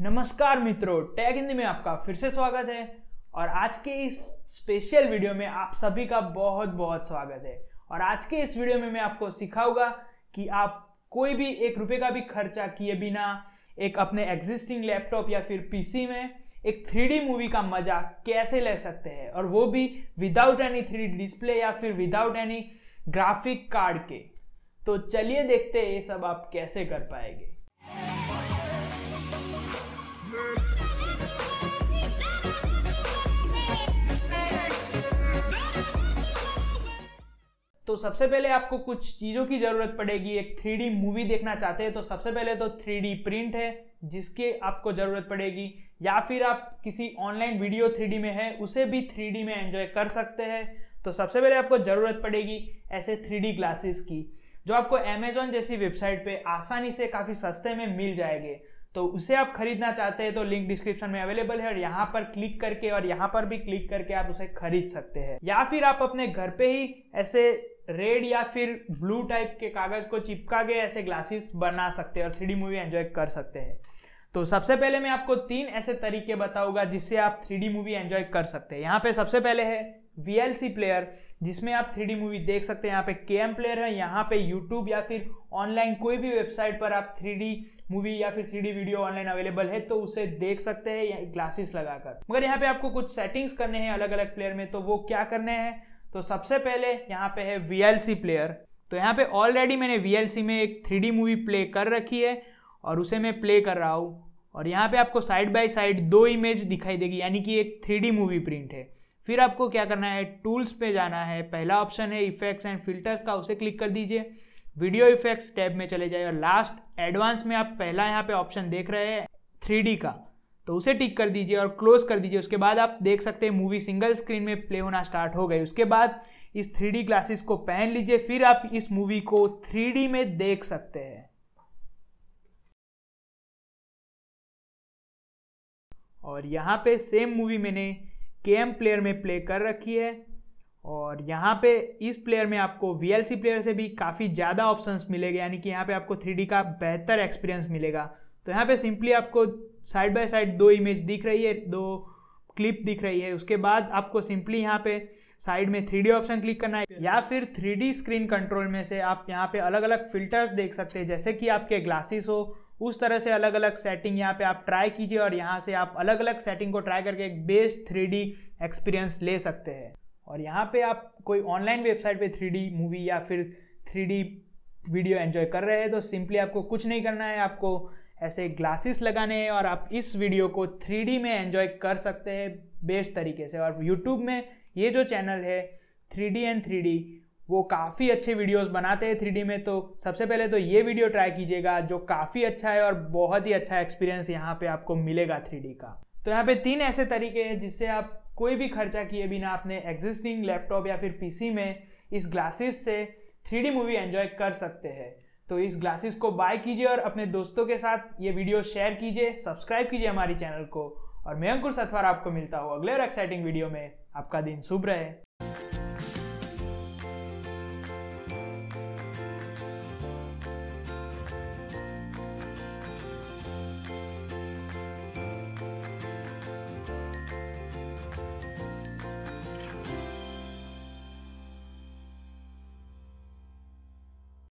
नमस्कार मित्रों टैग हिंदी में आपका फिर से स्वागत है और आज के इस स्पेशल वीडियो में आप सभी का बहुत बहुत स्वागत है और आज के इस वीडियो में मैं आपको सिखाऊंगा कि आप कोई भी एक रुपए का भी खर्चा किए बिना एक अपने एग्जिस्टिंग लैपटॉप या फिर पीसी में एक थ्री मूवी का मजा कैसे ले सकते हैं और वो भी विदाउट एनी थ्री डिस्प्ले या फिर विदाउट एनी ग्राफिक कार्ड के तो चलिए देखते हैं ये सब आप कैसे कर पाएंगे तो सबसे पहले आपको कुछ चीज़ों की ज़रूरत पड़ेगी एक थ्री मूवी देखना चाहते हैं तो सबसे पहले तो थ्री प्रिंट है जिसकी आपको ज़रूरत पड़ेगी या फिर आप किसी ऑनलाइन वीडियो थ्री में है उसे भी थ्री में एंजॉय कर सकते हैं तो सबसे पहले आपको ज़रूरत पड़ेगी ऐसे थ्री ग्लासेस की जो आपको अमेजोन जैसी वेबसाइट पे आसानी से काफ़ी सस्ते में मिल जाएंगे तो उसे आप खरीदना चाहते हैं तो लिंक डिस्क्रिप्शन में अवेलेबल है और यहाँ पर क्लिक करके और यहाँ पर भी क्लिक करके आप उसे खरीद सकते हैं या फिर आप अपने घर पे ही ऐसे रेड या फिर ब्लू टाइप के कागज को चिपका के ऐसे ग्लासेस बना सकते हैं और थ्री मूवी एंजॉय कर सकते हैं तो सबसे पहले मैं आपको तीन ऐसे तरीके बताऊंगा जिससे आप थ्री मूवी एंजॉय कर सकते हैं यहाँ पे सबसे पहले है VLC प्लेयर जिसमें आप थ्री मूवी देख सकते हैं यहाँ पे के प्लेयर है यहाँ पे यूट्यूब या फिर ऑनलाइन कोई भी वेबसाइट पर आप थ्री मूवी या फिर थ्री वीडियो ऑनलाइन अवेलेबल है तो उसे देख सकते हैं ग्लासेस लगाकर मगर यहाँ पे आपको कुछ सेटिंग्स करने हैं अलग अलग प्लेयर में तो वो क्या करने हैं तो सबसे पहले यहाँ पे है वी प्लेयर तो यहाँ पे ऑलरेडी मैंने वी में एक थ्री मूवी प्ले कर रखी है और उसे मैं प्ले कर रहा हूँ और यहाँ पे आपको साइड बाय साइड दो इमेज दिखाई देगी यानी कि एक थ्री मूवी प्रिंट है फिर आपको क्या करना है टूल्स पे जाना है पहला ऑप्शन है इफेक्ट्स एंड फिल्टर्स का उसे क्लिक कर दीजिए वीडियो इफेक्ट्स टैब में चले जाइए और लास्ट एडवांस में आप पहला यहाँ पे ऑप्शन देख रहे हैं थ्री का तो उसे टिक कर दीजिए और क्लोज कर दीजिए उसके बाद आप देख सकते हैं मूवी सिंगल स्क्रीन में प्ले होना स्टार्ट हो गई उसके बाद इस थ्री ग्लासेस को पहन लीजिए फिर आप इस मूवी को थ्री में देख सकते हैं और यहाँ पे सेम मूवी मैंने के एम प्लेयर में प्ले कर रखी है और यहाँ पे इस प्लेयर में आपको वी प्लेयर से भी काफ़ी ज़्यादा ऑप्शंस मिलेगा यानी कि यहाँ पे आपको थ्री का बेहतर एक्सपीरियंस मिलेगा तो यहाँ पे सिंपली आपको साइड बाय साइड दो इमेज दिख रही है दो क्लिप दिख रही है उसके बाद आपको सिंपली यहाँ पे साइड में थ्री ऑप्शन क्लिक करना है या फिर थ्री स्क्रीन कंट्रोल में से आप यहाँ पे अलग अलग फिल्टर्स देख सकते हैं जैसे कि आपके ग्लासेस हो उस तरह से अलग अलग सेटिंग यहाँ पे आप ट्राई कीजिए और यहाँ से आप अलग अलग सेटिंग को ट्राई करके एक बेस्ट थ्री एक्सपीरियंस ले सकते हैं और यहाँ पे आप कोई ऑनलाइन वेबसाइट पे थ्री मूवी या फिर थ्री वीडियो एंजॉय कर रहे हैं तो सिंपली आपको कुछ नहीं करना है आपको ऐसे ग्लासेस लगाने हैं और आप इस वीडियो को थ्री में एंजॉय कर सकते हैं बेस्ट तरीके से और यूट्यूब में ये जो चैनल है three D and three D वो काफ़ी अच्छे वीडियोस बनाते हैं थ्री में तो सबसे पहले तो ये वीडियो ट्राई कीजिएगा जो काफ़ी अच्छा है और बहुत ही अच्छा एक्सपीरियंस यहाँ पे आपको मिलेगा थ्री का तो यहाँ पे तीन ऐसे तरीके हैं जिससे आप कोई भी खर्चा किए बिना अपने एग्जिस्टिंग लैपटॉप या फिर पीसी में इस ग्लासेस से थ्री मूवी एंजॉय कर सकते हैं तो इस ग्लासेस को बाय कीजिए और अपने दोस्तों के साथ ये वीडियो शेयर कीजिए सब्सक्राइब कीजिए हमारे चैनल को और मैं अंकुर सथवार आपको मिलता हूँ अगले और एक्साइटिंग वीडियो में आपका दिन शुभ रहे